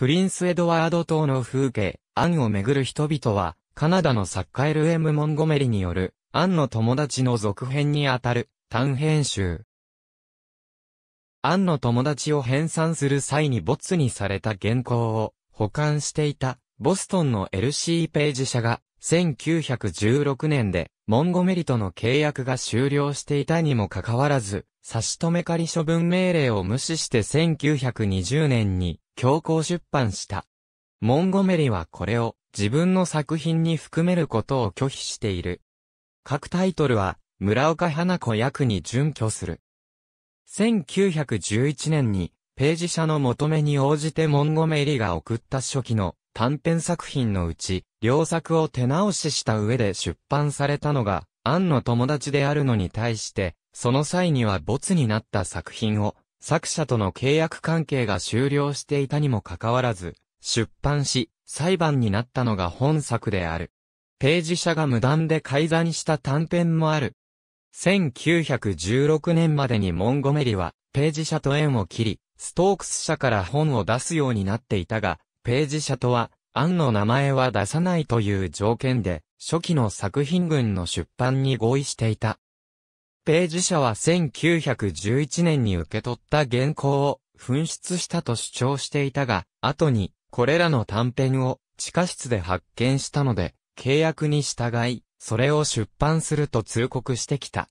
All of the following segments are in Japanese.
プリンスエドワード島の風景、アンをめぐる人々は、カナダの作家 LM モンゴメリによる、アンの友達の続編にあたる、短編集。アンの友達を編纂する際に没にされた原稿を保管していたボストンの LC ページ社が1916年でモンゴメリとの契約が終了していたにもかかわらず差し止め仮処分命令を無視して1920年に強行出版した。モンゴメリはこれを自分の作品に含めることを拒否している。各タイトルは村岡花子役に準拠する。1911年にページ社の求めに応じてモンゴメリが送った初期の短編作品のうち、両作を手直しした上で出版されたのが、アンの友達であるのに対して、その際には没になった作品を作者との契約関係が終了していたにもかかわらず、出版し、裁判になったのが本作である。ページ社が無断で改ざんした短編もある。1916年までにモンゴメリは、ページ社と縁を切り、ストークス社から本を出すようになっていたが、ページ社とは、アンの名前は出さないという条件で、初期の作品群の出版に合意していた。ページ社は1911年に受け取った原稿を紛失したと主張していたが、後にこれらの短編を地下室で発見したので、契約に従い、それを出版すると通告してきた。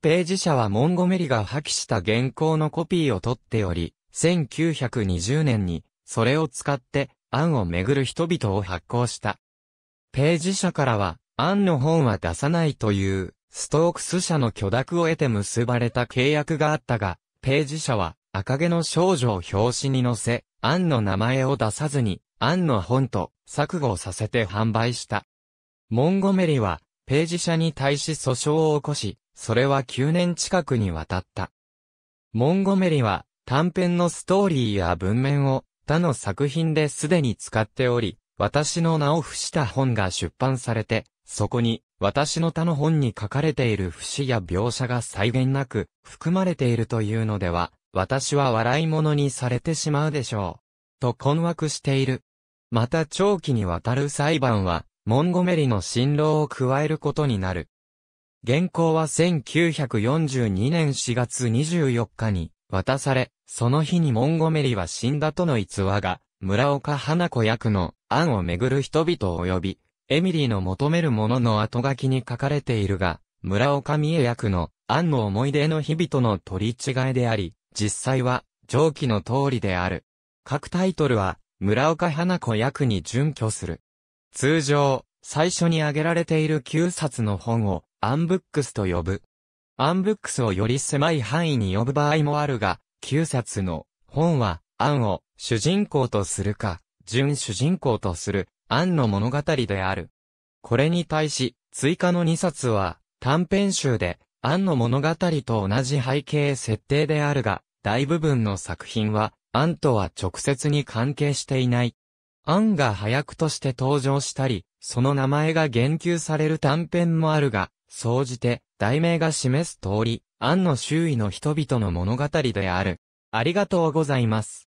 ページ社はモンゴメリが破棄した原稿のコピーを取っており、1920年にそれを使って案をめぐる人々を発行した。ページ社からは、案の本は出さないというストークス社の許諾を得て結ばれた契約があったが、ページ社は赤毛の少女を表紙に載せ、アンの名前を出さずに、アンの本と錯誤させて販売した。モンゴメリは、ページ社に対し訴訟を起こし、それは9年近くにわたった。モンゴメリは、短編のストーリーや文面を他の作品ですでに使っており、私の名を付した本が出版されて、そこに私の他の本に書かれている節や描写が際限なく含まれているというのでは、私は笑い物にされてしまうでしょう。と困惑している。また長期にわたる裁判は、モンゴメリの辛労を加えることになる。原稿は1942年4月24日に渡され、その日にモンゴメリは死んだとの逸話が、村岡花子役の案をめぐる人々及び、エミリーの求めるものの後書きに書かれているが、村岡三重役のアンの思い出の日々との取り違いであり、実際は上記の通りである。各タイトルは村岡花子役に準拠する。通常、最初に挙げられている9冊の本をアンブックスと呼ぶ。アンブックスをより狭い範囲に呼ぶ場合もあるが、9冊の本はアンを主人公とするか、準主人公とするンの物語である。これに対し、追加の2冊は、短編集で、ンの物語と同じ背景設定であるが、大部分の作品は、ンとは直接に関係していない。ンが早役として登場したり、その名前が言及される短編もあるが、総じて、題名が示す通り、ンの周囲の人々の物語である。ありがとうございます。